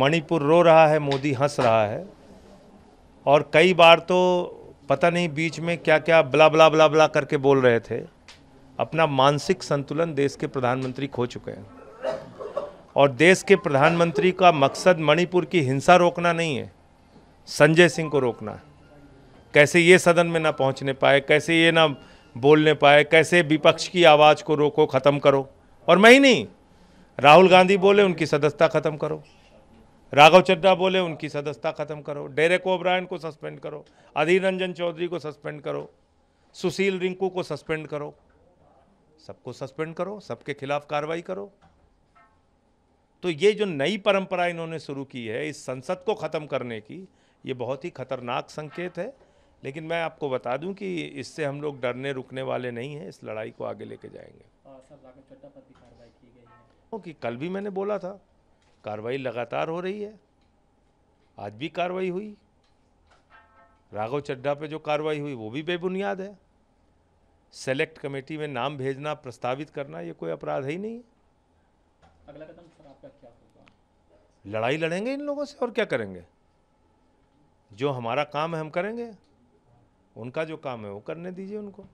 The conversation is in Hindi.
मणिपुर रो रहा है मोदी हंस रहा है और कई बार तो पता नहीं बीच में क्या क्या बला ब्ला बला बला करके बोल रहे थे अपना मानसिक संतुलन देश के प्रधानमंत्री खो चुके हैं और देश के प्रधानमंत्री का मकसद मणिपुर की हिंसा रोकना नहीं है संजय सिंह को रोकना है कैसे ये सदन में ना पहुंचने पाए कैसे ये ना बोलने पाए कैसे विपक्ष की आवाज़ को रोको ख़त्म करो और मैं ही नहीं राहुल गांधी बोले उनकी सदस्यता ख़त्म करो राघव चड्डा बोले उनकी सदस्यता खत्म करो डेरेक ओब्रायन को सस्पेंड करो अधीर रंजन चौधरी को सस्पेंड करो सुशील रिंकू को सस्पेंड करो सबको सस्पेंड करो सबके खिलाफ कार्रवाई करो तो ये जो नई परंपरा इन्होंने शुरू की है इस संसद को ख़त्म करने की ये बहुत ही खतरनाक संकेत है लेकिन मैं आपको बता दूं कि इससे हम लोग डरने रुकने वाले नहीं हैं इस लड़ाई को आगे लेके जाएंगे क्योंकि कल भी मैंने बोला था कार्रवाई लगातार हो रही है आज भी कार्रवाई हुई राघव चड्ढा पे जो कार्रवाई हुई वो भी बेबुनियाद है सेलेक्ट कमेटी में नाम भेजना प्रस्तावित करना ये कोई अपराध ही नहीं है अगला कदम सर आपका क्या होगा लड़ाई लड़ेंगे इन लोगों से और क्या करेंगे जो हमारा काम है हम करेंगे उनका जो काम है वो करने दीजिए उनको